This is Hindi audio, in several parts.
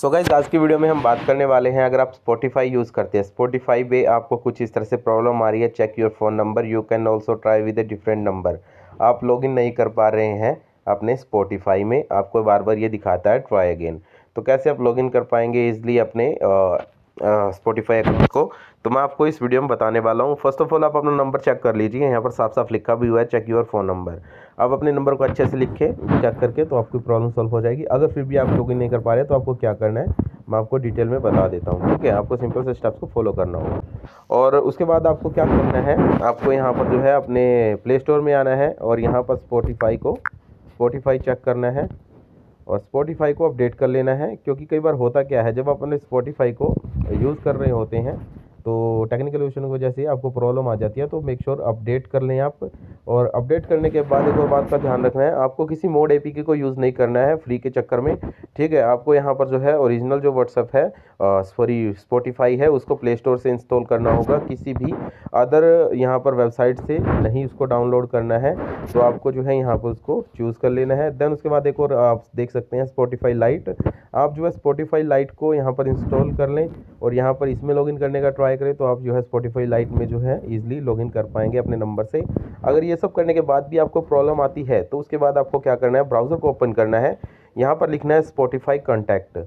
सो so गाइज आज की वीडियो में हम बात करने वाले हैं अगर आप स्पॉटिफाई यूज़ करते हैं स्पॉटिफाई पे आपको कुछ इस तरह से प्रॉब्लम आ रही है check your phone number you can also try with a different number आप लॉगिन नहीं कर पा रहे हैं अपने स्पॉटिफाई में आपको बार बार ये दिखाता है ट्राई अगेन तो कैसे आप लॉगिन कर पाएंगे इजली अपने स्पॉटीफाई अकाउंट को तो मैं आपको इस वीडियो में बताने वाला हूँ फर्स्ट ऑफ ऑल आप अपना नंबर चेक कर लीजिए यहाँ पर साफ साफ लिखा भी हुआ है चेक योर फ़ोन नंबर आप अपने नंबर को अच्छे से लिख के चेक करके तो आपकी प्रॉब्लम सॉल्व हो जाएगी अगर फिर भी आप लोग नहीं कर पा रहे तो आपको क्या करना है मैं आपको डिटेल में बता देता हूँ ठीक है आपको सिंपल से स्टेप्स को फॉलो करना होगा और उसके बाद आपको क्या करना है आपको यहाँ पर जो है अपने प्ले स्टोर में आना है और यहाँ पर स्पॉटिफाई को स्पॉटिफाई चेक करना है और स्पॉटिफाई को अपडेट कर लेना है क्योंकि कई बार होता क्या है जब आप अपने स्पॉटिफाई को यूज़ कर रहे होते हैं तो टेक्निकल इशू की वजह से आपको प्रॉब्लम आ जाती है तो मेक श्योर अपडेट कर लें आप और अपडेट करने के बाद एक और बात का ध्यान रखना है आपको किसी मोड ए को यूज़ नहीं करना है फ्री के चक्कर में ठीक है आपको यहाँ पर जो है ओरिजिनल जो व्हाट्सअप है सॉरी स्पॉटिफाई है उसको प्ले स्टोर से इंस्टॉल करना होगा किसी भी अदर यहाँ पर वेबसाइट से नहीं उसको डाउनलोड करना है तो आपको जो है यहाँ पर उसको चूज़ कर लेना है देन उसके बाद एक और आप देख सकते हैं स्पॉटिफाई लाइट आप जो है स्पॉटिफाई लाइट को यहाँ पर इंस्टॉल कर लें और यहाँ पर इसमें लॉगिन करने का ट्राई करें तो आप जो है स्पॉटिफाई लाइट में जो है ईजिली लॉगिन कर पाएंगे अपने नंबर से अगर ये सब करने के बाद भी आपको प्रॉब्लम आती है तो उसके बाद आपको क्या करना है ब्राउज़र को ओपन करना है यहाँ पर लिखना है स्पॉटिफाई कॉन्टैक्ट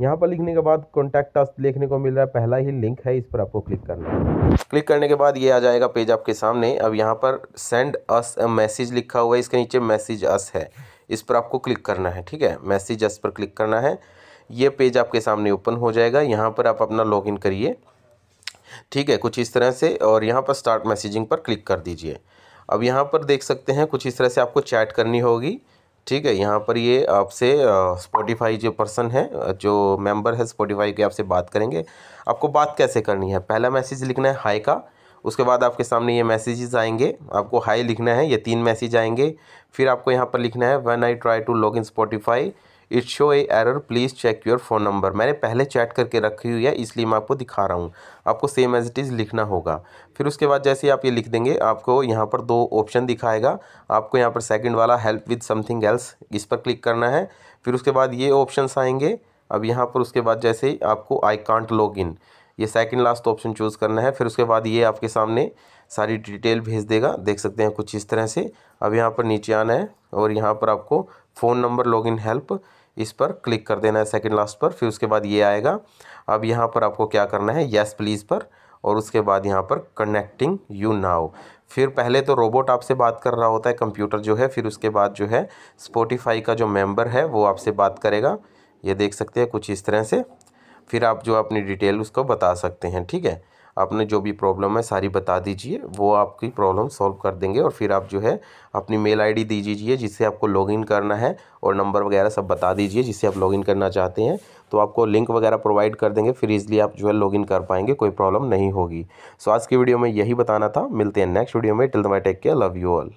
यहाँ पर लिखने के बाद कॉन्टैक्ट टास्क देखने को मिल रहा है पहला ही लिंक है इस पर आपको क्लिक करना है क्लिक करने के बाद ये आ जाएगा पेज आपके सामने अब यहाँ पर सेंड अस मैसेज लिखा हुआ है इसके नीचे मैसेज अस है इस पर आपको क्लिक करना है ठीक है मैसेज अस पर क्लिक करना है ये पेज आपके सामने ओपन हो जाएगा यहाँ पर आप अपना लॉगिन करिए ठीक है कुछ इस तरह से और यहाँ पर स्टार्ट मैसेजिंग पर क्लिक कर दीजिए अब यहाँ पर देख सकते हैं कुछ इस तरह से आपको चैट करनी होगी ठीक है यहाँ पर ये आपसे स्पॉटिफाई जो पर्सन है जो मेंबर है स्पॉटिफाई के आपसे बात करेंगे आपको बात कैसे करनी है पहला मैसेज लिखना है हाई का उसके बाद आपके सामने ये मैसेजेस आएंगे आपको हाई लिखना है ये तीन मैसेज आएंगे फिर आपको यहाँ पर लिखना है when I try to log in Spotify it show a error please check your phone number मैंने पहले चैट करके रखी हुई है इसलिए मैं आपको दिखा रहा हूँ आपको सेम एज इट इज़ लिखना होगा फिर उसके बाद जैसे आप ये लिख देंगे आपको यहाँ पर दो ऑप्शन दिखाएगा आपको यहाँ पर सेकेंड वाला हेल्प विद समथिंग एल्स इस पर क्लिक करना है फिर उसके बाद ये ऑप्शन आएंगे अब यहाँ पर उसके बाद जैसे ही आपको आई कांट लॉग इन ये सेकंड लास्ट ऑप्शन चूज़ करना है फिर उसके बाद ये आपके सामने सारी डिटेल भेज देगा देख सकते हैं कुछ इस तरह से अब यहाँ पर नीचे आना है और यहाँ पर आपको फ़ोन नंबर लॉगिन हेल्प इस पर क्लिक कर देना है सेकेंड लास्ट पर फिर उसके बाद ये आएगा अब यहाँ पर आपको क्या करना है येस प्लीज़ पर और उसके बाद यहाँ पर कनेक्टिंग यू नाउ फिर पहले तो रोबोट आपसे बात कर रहा होता है कंप्यूटर जो है फिर उसके बाद जो है स्पोटिफाई का जो मेंबर है वो आपसे बात करेगा ये देख सकते हैं कुछ इस तरह से फिर आप जो अपनी डिटेल उसको बता सकते हैं ठीक है आपने जो भी प्रॉब्लम है सारी बता दीजिए वो आपकी प्रॉब्लम सॉल्व कर देंगे और फिर आप जो है अपनी मेल आईडी दी दीजिए जिससे आपको लॉगिन करना है और नंबर वगैरह सब बता दीजिए जिससे आप लॉगिन करना चाहते हैं तो आपको लिंक वगैरह प्रोवाइड कर देंगे फिर इजली आप जो है लॉगिन कर पाएंगे कोई प्रॉब्लम नहीं होगी सो आज की वीडियो में यही बताना था मिलते हैं नेक्स्ट वीडियो में till the my take care love you all